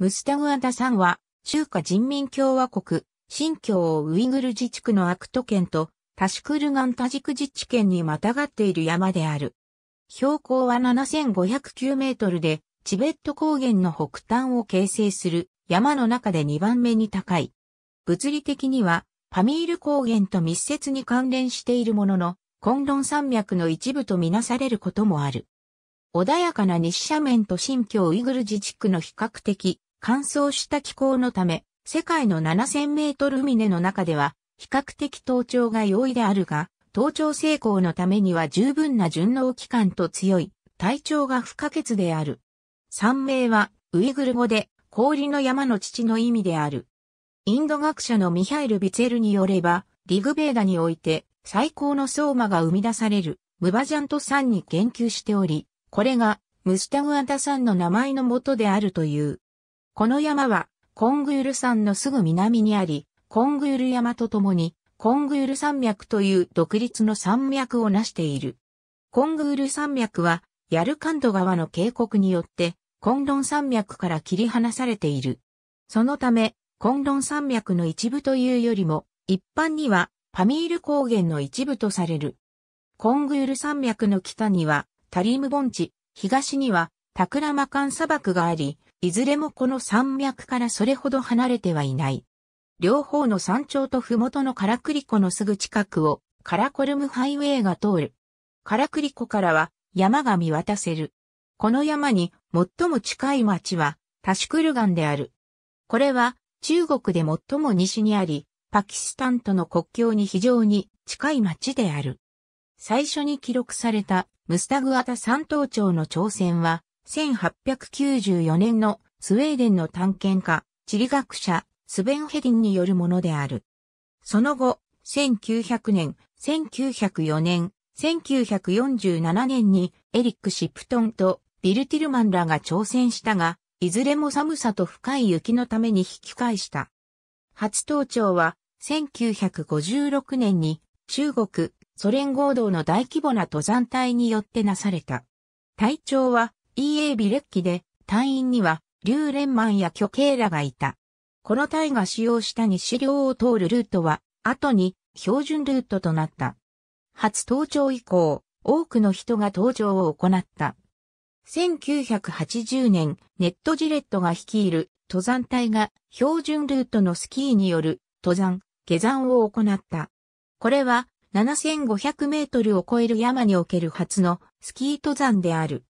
ムスタグアダさんは、中華人民共和国、新疆ウイグル自治区のアクト県と、タシクルガンタジク自治県にまたがっている山である。標高は7509メートルで、チベット高原の北端を形成する山の中で2番目に高い。物理的には、パミール高原と密接に関連しているものの、コンロン山脈の一部とみなされることもある。穏やかな西斜面と新疆ウイグル自治区の比較的乾燥した気候のため、世界の7000メートル峰の中では、比較的登頂が容易であるが、登頂成功のためには十分な順応期間と強い、体調が不可欠である。山名は、ウイグル語で、氷の山の父の意味である。インド学者のミハイル・ビツェルによれば、リグベーダにおいて最高の相馬が生み出されるムバジャント山に言及しており、これがムスタグアタ山の名前のもとであるという。この山は、コングール山のすぐ南にあり、コングユル山とともに、コングール山脈という独立の山脈を成している。コングール山脈は、ヤルカンド川の渓谷によって、コンロン山脈から切り離されている。そのため、コンロン山脈の一部というよりも、一般には、パミール高原の一部とされる。コングール山脈の北には、タリーム盆地、東には、タクラマカン砂漠があり、いずれもこの山脈からそれほど離れてはいない。両方の山頂と麓のカラクリ湖のすぐ近くをカラコルムハイウェイが通る。カラクリ湖からは山が見渡せる。この山に最も近い町はタシクルガンである。これは中国で最も西にあり、パキスタンとの国境に非常に近い町である。最初に記録されたムスタグアタ山東町の朝鮮は1894年のスウェーデンの探検家、地理学者、スベンヘディンによるものである。その後、1900年、1904年、1947年にエリック・シプトンとビル・ティルマンらが挑戦したが、いずれも寒さと深い雪のために引き返した。初登頂は1956年に中国、ソ連合同の大規模な登山隊によってなされた。体長は EA ビレッキで、隊員には、竜連マンや巨形らがいた。この隊が使用した西領を通るルートは、後に、標準ルートとなった。初登頂以降、多くの人が登場を行った。1980年、ネットジレットが率いる登山隊が標準ルートのスキーによる登山、下山を行った。これは7500メートルを超える山における初のスキー登山である。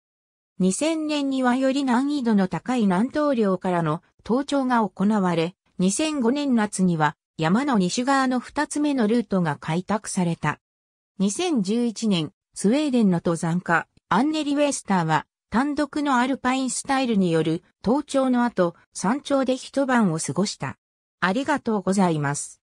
2000年にはより難易度の高い南東領からの登頂が行われ、2005年夏には山の西側の2つ目のルートが開拓された。2011年、スウェーデンの登山家、アンネリ・ウェスターは、単独のアルパインスタイルによる登頂の後、山頂で一晩を過ごした。ありがとうございます。